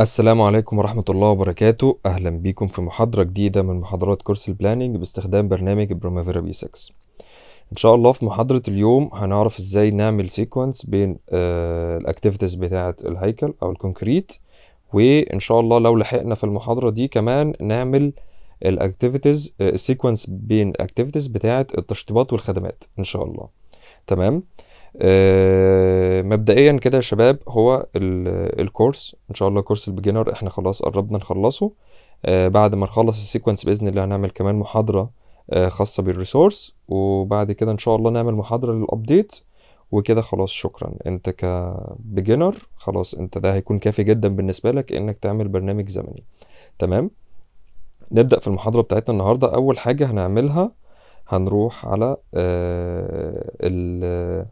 السلام عليكم ورحمة الله وبركاته أهلا بيكم في محاضرة جديدة من محاضرات كورس البلاننج باستخدام برنامج بروميفيرا بي 6 إن شاء الله في محاضرة اليوم هنعرف إزاي نعمل سيكونس بين آه، الأكتيفيتيز بتاعة الهيكل أو الكونكريت وإن شاء الله لو لحقنا في المحاضرة دي كمان نعمل الأكتيفيتيز السيكونس آه، بين الأكتيفيتيز بتاعة التشطيبات والخدمات إن شاء الله تمام آه، مبدئيا كده يا شباب هو الكورس ان شاء الله كورس البيجنر احنا خلاص قربنا نخلصه آه، بعد ما نخلص السيكونس باذن الله هنعمل كمان محاضره آه، خاصه بالريسورس وبعد كده ان شاء الله نعمل محاضره للابديت وكده خلاص شكرا انت كبيجنر خلاص انت ده هيكون كافي جدا بالنسبه لك انك تعمل برنامج زمني تمام نبدا في المحاضره بتاعتنا النهارده اول حاجه هنعملها هنروح على آه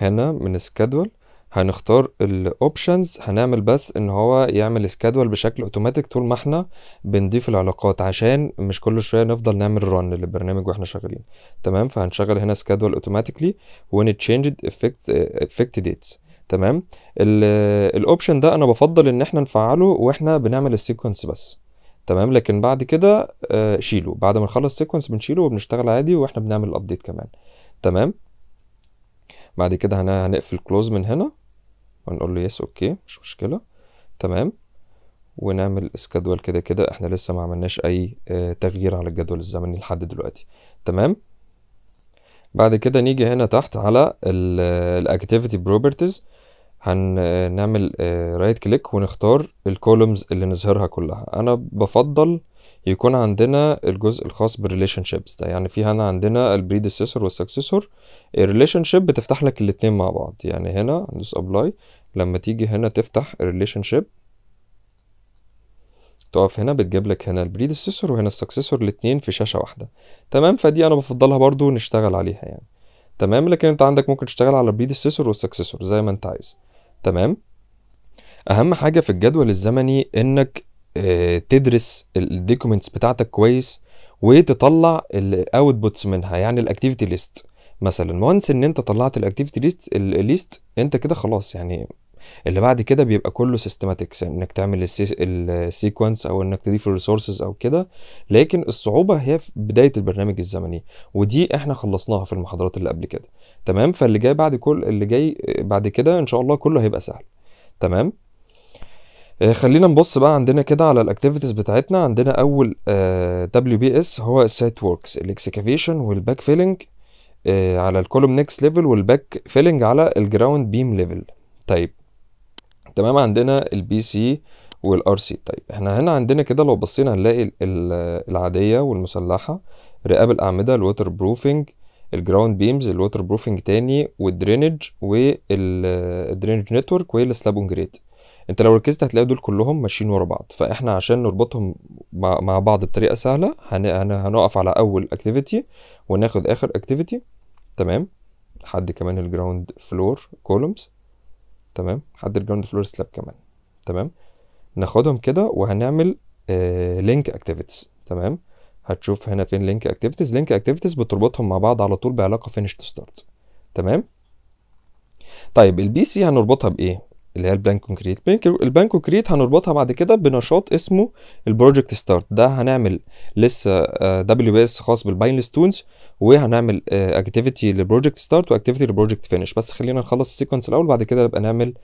هنا من سكادول هنختار الاوبشنز هنعمل بس ان هو يعمل سكادول بشكل اوتوماتيك طول ما احنا بنضيف العلاقات عشان مش كل شويه نفضل نعمل رن للبرنامج واحنا شغالين تمام فهنشغل هنا سكادول اوتوماتيكلي ون تشينجد افكت افكت ديتس تمام الاوبشن ده انا بفضل ان احنا نفعله واحنا بنعمل السيكونس بس تمام لكن بعد كده آه، شيله بعد ما نخلص سيكونس بنشيله وبنشتغل عادي واحنا بنعمل الابديت كمان تمام بعد كده هنقفل كلوز من هنا ونقول له يس اوكي مش مشكله تمام ونعمل سكادول كده كده احنا لسه ما عملناش اي آه، تغيير على الجدول الزمني لحد دلوقتي تمام بعد كده نيجي هنا تحت على الاكتيفيتي بروبرتيز هنعمل رايت كليك ونختار الكولومز اللي نظهرها كلها انا بفضل يكون عندنا الجزء الخاص بالريليشن شيبس ده يعني في هنا عندنا البريديسيسور والسكسيسور الريليشن شيب بتفتح لك الاتنين مع بعض يعني هنا ندوس ابلاي لما تيجي هنا تفتح الريليشن شيب تقف هنا بتجيب لك هنا البريديسيسور وهنا السكسيسور الاتنين في شاشه واحده تمام فدي انا بفضلها برضو نشتغل عليها يعني تمام لكن انت عندك ممكن تشتغل على البريديسيسور والسكسيسور زي ما انت عايز تمام اهم حاجه في الجدول الزمني انك آه، تدرس الدوكيومنتس بتاعتك كويس وتطلع الاوتبوتس منها يعني الاكتيفيتي ليست مثلا وانس ان انت طلعت الاكتيفيتي ليست الليست انت كده خلاص يعني اللي بعد كده بيبقى كله سيستماتكس يعني انك تعمل السيكونس او انك تضيف الريسورسز او كده لكن الصعوبه هي في بدايه البرنامج الزمني ودي احنا خلصناها في المحاضرات اللي قبل كده تمام فاللي جاي بعد كل اللي جاي آه، بعد كده ان شاء الله كله هيبقى سهل تمام آه، خلينا نبص بقى عندنا كده على الاكتيفيتيز بتاعتنا عندنا اول دبليو بي اس هو السايت وركس الاكسكافيشن والباك آه، فيلنج على الكولوم نيكس ليفل والباك فيلنج على الجراوند بيم ليفل طيب تمام عندنا البي سي والار سي طيب احنا هنا عندنا كده لو بصينا هنلاقي العاديه والمسلحه رقاب الاعمده الووتر بروفنج الجراوند بيمز الووتر بروفنج تاني والدرينج والدرينج نتورك والسلابون اون جريد انت لو ركزت هتلاقي دول كلهم ماشيين ورا بعض فاحنا عشان نربطهم مع, بعض بطريقه سهله هن... هنقف على اول اكتيفيتي وناخد اخر اكتيفيتي تمام لحد كمان الجراوند فلور كولومز تمام لحد الجراوند فلور سلاب كمان تمام ناخدهم كده وهنعمل لينك آه، اكتيفيتيز تمام هتشوف هنا فين لينك اكتيفيتيز لينك اكتيفيتيز بتربطهم مع بعض على طول بعلاقه فينش تو ستارت تمام طيب البي سي هنربطها بايه اللي هي البلان كونكريت البلان كونكريت هنربطها بعد كده بنشاط اسمه البروجكت ستارت ده هنعمل لسه دبليو آه، اس خاص بالباين ستونز وهنعمل اكتيفيتي لبروجكت ستارت واكتيفيتي لبروجكت فينش بس خلينا نخلص السيكونس الاول بعد كده نبقى نعمل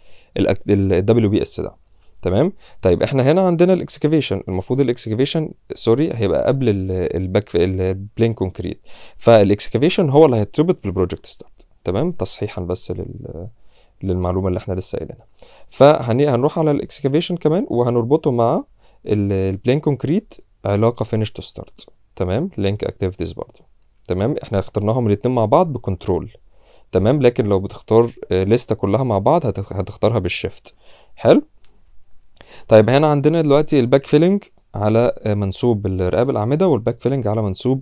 الدبليو بي اس ده تمام طيب احنا هنا عندنا الاكسكافيشن المفروض الاكسكافيشن سوري هيبقى قبل الباك البلين كونكريت فالاكسكافيشن هو اللي هيتربط بالبروجكت ستارت تمام تصحيحا بس لل للمعلومه اللي احنا لسه قايلينها فهنروح على الاكسكافيشن كمان وهنربطه مع البلين كونكريت علاقه فينش تو ستارت تمام لينك اكتيفيتيز برضه تمام احنا اخترناهم الاثنين مع بعض بكنترول تمام لكن لو بتختار لستة كلها مع بعض هتختارها بالشيفت حلو طيب هنا عندنا دلوقتي الباك فيلنج على منسوب الرقاب الاعمده والباك فيلنج على منسوب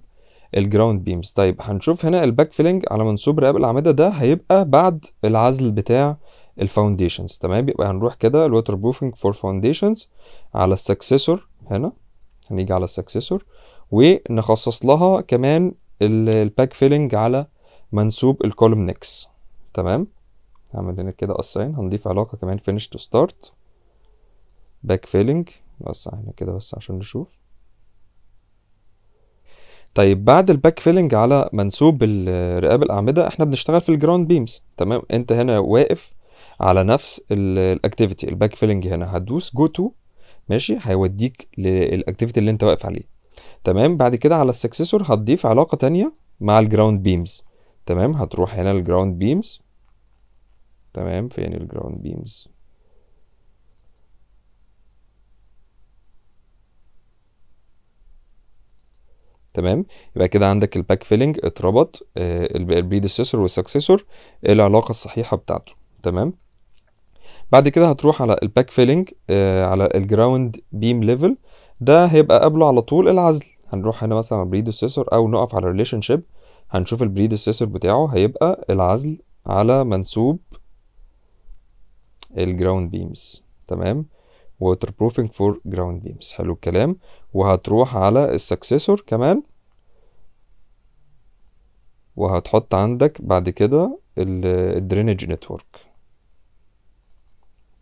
الجراوند بيمز طيب هنشوف هنا الباك فيلنج على منسوب رقاب الأعمدة ده هيبقى بعد العزل بتاع الفاونديشنز تمام يبقى هنروح كده الوتر بروفنج فور فاونديشنز على السكسيسور هنا هنيجي على السكسيسور ونخصص لها كمان الباك فيلنج على منسوب الكولوم نكس تمام هعمل هنا كده اساين هنضيف علاقه كمان فينش تو ستارت باك فيلنج بس هنا كده بس عشان نشوف طيب بعد الباك فيلنج على منسوب رقاب الاعمده احنا بنشتغل في الجراوند بيمز تمام انت هنا واقف على نفس الاكتيفيتي الباك فيلنج هنا هتدوس جو تو ماشي هيوديك للاكتيفيتي اللي انت واقف عليه تمام بعد كده على السكسسور هتضيف علاقه تانية مع الجراوند بيمز تمام هتروح هنا الجراوند بيمز تمام فين الجراوند بيمز تمام يبقى كده عندك الباك فيلنج اتربط آه، البريديسيسور والسكسيسور العلاقه الصحيحه بتاعته تمام بعد كده هتروح على الباك آه، فيلنج على الجراوند بيم ليفل ده هيبقى قبله على طول العزل هنروح هنا مثلا على بريديسيسور او نقف على ريليشن شيب هنشوف البريديسيسور بتاعه هيبقى العزل على منسوب الجراوند بيمز تمام waterproofing for ground beams حلو الكلام وهتروح على السكسيسور كمان وهتحط عندك بعد كده الدرينج نتورك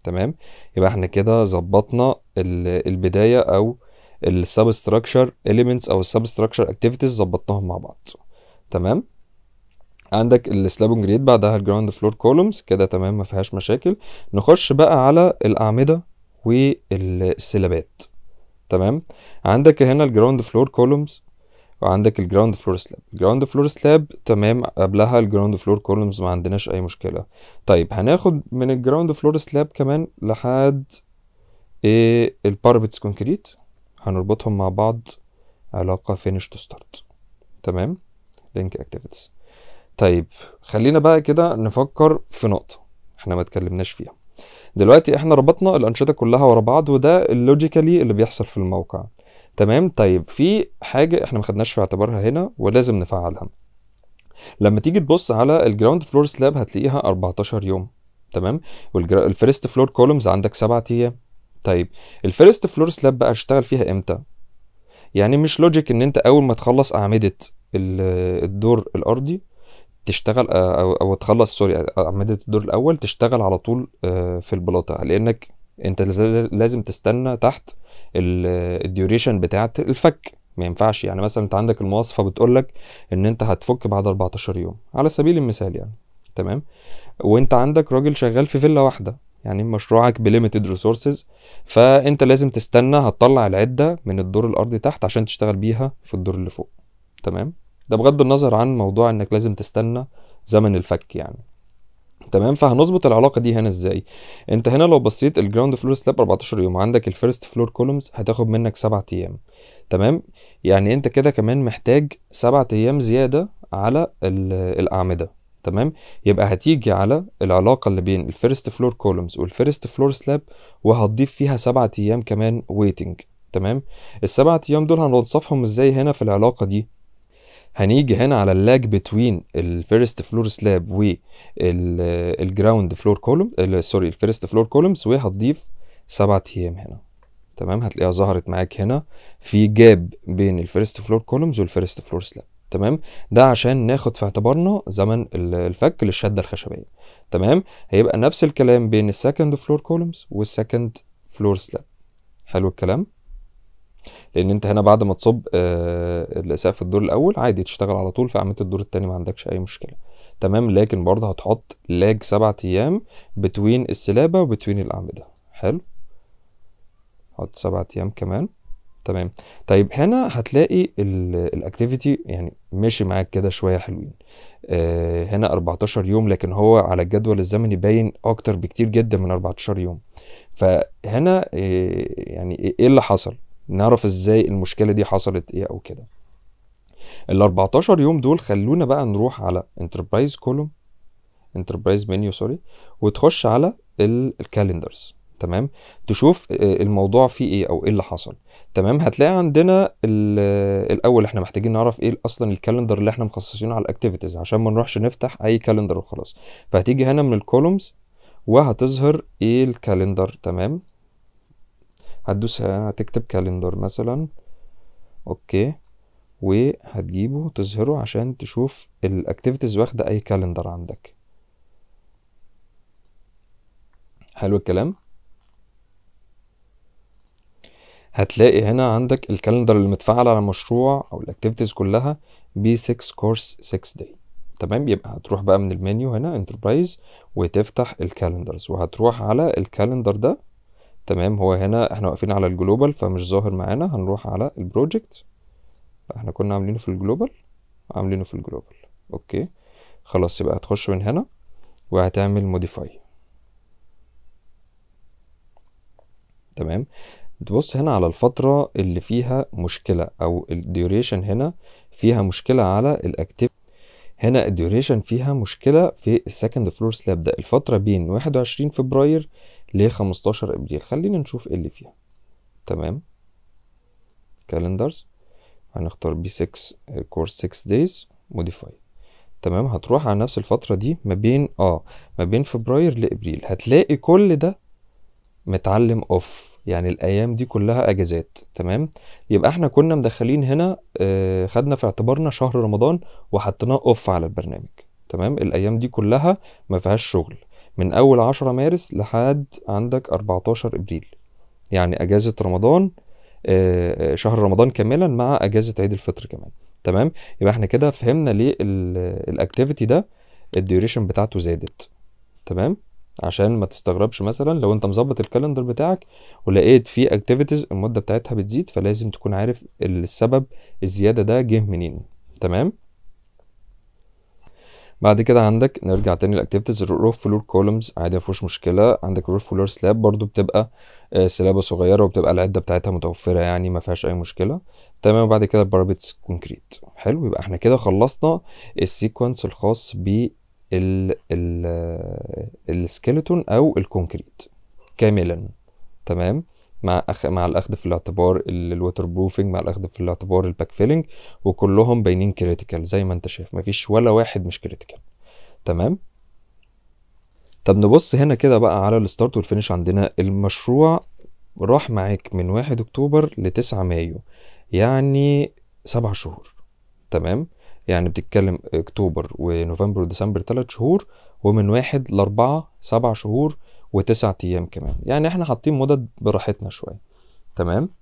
تمام يبقى احنا كده ظبطنا البدايه او السبستراكشر اليمنتس او السبستراكشر اكتيفيتيز ظبطناهم مع بعض تمام عندك السلابون جريد بعدها الجراوند فلور كولومز كده تمام ما فيهاش مشاكل نخش بقى على الاعمده والسلابات تمام عندك هنا الجراوند فلور كولومز وعندك الجراوند فلور سلاب الجراوند فلور سلاب تمام قبلها الجراوند فلور كولومز ما عندناش اي مشكله طيب هناخد من الجراوند فلور سلاب كمان لحد ايه الباربتس كونكريت هنربطهم مع بعض علاقه فينش تو ستارت تمام لينك اكتيفيتيز طيب خلينا بقى كده نفكر في نقطه احنا ما اتكلمناش فيها دلوقتي احنا ربطنا الانشطه كلها ورا بعض وده اللوجيكالي اللي بيحصل في الموقع تمام طيب في حاجه احنا ما خدناش في اعتبارها هنا ولازم نفعلها لما تيجي تبص على الجراوند فلور سلاب هتلاقيها 14 يوم تمام والفيرست فلور كولومز عندك 7 ايام طيب الفيرست فلور سلاب بقى اشتغل فيها امتى يعني مش لوجيك ان انت اول ما تخلص اعمده الدور الارضي تشتغل آه، او او تخلص سوري اعمده الدور الاول تشتغل على طول آه، في البلاطه لانك انت لازم تستنى تحت الديوريشن بتاعه الفك ما ينفعش يعني مثلا انت عندك المواصفه بتقول لك ان انت هتفك بعد 14 يوم على سبيل المثال يعني تمام وانت عندك راجل شغال في فيلا واحده يعني مشروعك بليميتد ريسورسز فانت لازم تستنى هتطلع العده من الدور الارضي تحت عشان تشتغل بيها في الدور اللي فوق تمام ده بغض النظر عن موضوع انك لازم تستنى زمن الفك يعني تمام فهنظبط العلاقه دي هنا ازاي انت هنا لو بصيت الجراوند فلور سلاب 14 يوم عندك الفيرست فلور كولومز هتاخد منك 7 ايام تمام يعني انت كده كمان محتاج 7 ايام زياده على الاعمده تمام يبقى هتيجي على العلاقه اللي بين الفيرست فلور كولومز والفيرست فلور سلاب وهتضيف فيها سبعة ايام كمان ويتنج تمام السبعة ايام دول هنوصفهم ازاي هنا في العلاقه دي هنيجي هنا على اللاج بتوين الفيرست فلور سلاب والجراوند فلور كولوم سوري الفيرست فلور كولومز وهتضيف سبعة ايام هنا تمام هتلاقيها ظهرت معاك هنا في جاب بين الفيرست فلور كولومز والفيرست فلور سلاب تمام ده عشان ناخد في اعتبارنا زمن الفك للشده الخشبيه تمام هيبقى نفس الكلام بين السكند فلور كولومز والسكند فلور سلاب حلو الكلام لان انت هنا بعد ما تصب آه، الاساءه في الدور الاول عادي تشتغل على طول في عمليه الدور الثاني ما عندكش اي مشكله تمام لكن برضه هتحط لاج سبعة ايام بتوين السلابه وبتوين الاعمده حلو حط سبعة ايام كمان تمام طيب هنا هتلاقي الاكتيفيتي يعني ماشي معاك كده شويه حلوين آه هنا 14 يوم لكن هو على الجدول الزمني باين اكتر بكتير جدا من 14 يوم فهنا آه يعني ايه اللي حصل نعرف ازاي المشكله دي حصلت ايه او كده ال 14 يوم دول خلونا بقى نروح على انتربرايز كولوم انتربرايز منيو سوري وتخش على الكالندرز تمام تشوف آه، الموضوع فيه ايه او ايه اللي حصل تمام هتلاقي عندنا آه، الاول احنا محتاجين نعرف ايه اصلا الكالندر اللي احنا مخصصينه على الاكتيفيتيز عشان ما نروحش نفتح اي كالندر وخلاص فهتيجي هنا من الكولومز وهتظهر ايه الكالندر تمام هتدوس هتكتب كالندر مثلا اوكي وهتجيبه تظهره عشان تشوف الاكتيفيتيز واخده اي كالندر عندك حلو الكلام هتلاقي هنا عندك الكالندر اللي متفعل على المشروع او الاكتيفيتيز كلها بي 6 كورس 6 داي تمام يبقى هتروح بقى من المنيو هنا انتربرايز وتفتح الكالندرز وهتروح على الكالندر ده تمام هو هنا احنا واقفين على الجلوبال فمش ظاهر معانا هنروح على البروجكت احنا كنا عاملينه في الجلوبال عاملينه في الجلوبال اوكي خلاص يبقى هتخش من هنا وهتعمل موديفاي تمام تبص هنا على الفترة اللي فيها مشكلة او الديوريشن هنا فيها مشكلة على الاكتيف هنا الديوريشن فيها مشكلة في السكند فلور سلاب ده الفترة بين 21 فبراير ل 15 ابريل خلينا نشوف ايه اللي فيها تمام كالندرز هنختار بي 6 كورس 6 دايز موديفاي تمام هتروح على نفس الفترة دي ما بين اه ما بين فبراير لابريل هتلاقي كل ده متعلم اوف يعني الايام دي كلها اجازات تمام يبقى احنا كنا مدخلين هنا آه، خدنا في اعتبارنا شهر رمضان وحطيناه اوف على البرنامج تمام الايام دي كلها ما فيهاش شغل من اول 10 مارس لحد عندك 14 ابريل يعني اجازه رمضان آه، آه، شهر رمضان كاملا مع اجازه عيد الفطر كمان تمام يبقى احنا كده فهمنا ليه الاكتيفيتي ده الديوريشن بتاعته زادت تمام عشان ما تستغربش مثلا لو انت مظبط الكالندر بتاعك ولقيت في اكتيفيتيز المده بتاعتها بتزيد فلازم تكون عارف السبب الزياده ده جه منين تمام بعد كده عندك نرجع تاني للاكتيفيتيز الروف فلور كولومز عادي مفيهوش مشكله عندك الروف فلور سلاب برضو بتبقى سلابه صغيره وبتبقى العده بتاعتها متوفره يعني ما فيهاش اي مشكله تمام وبعد كده البارابيتس كونكريت حلو يبقى احنا كده خلصنا السيكونس الخاص ب السكيلتون او الكونكريت كاملا تمام مع أخ... مع الاخذ في الاعتبار الوتر بروفنج مع الاخذ في الاعتبار الباك فيلنج وكلهم باينين كريتيكال زي ما انت شايف مفيش ولا واحد مش كريتيكال تمام طب نبص هنا كده بقى على الستارت والفينش عندنا المشروع راح معاك من واحد اكتوبر لتسعة مايو يعني سبع شهور تمام يعني بتتكلم اكتوبر ونوفمبر وديسمبر ثلاث شهور ومن واحد لأربعة سبع شهور وتسعة أيام كمان يعني احنا حاطين مدد براحتنا شوية تمام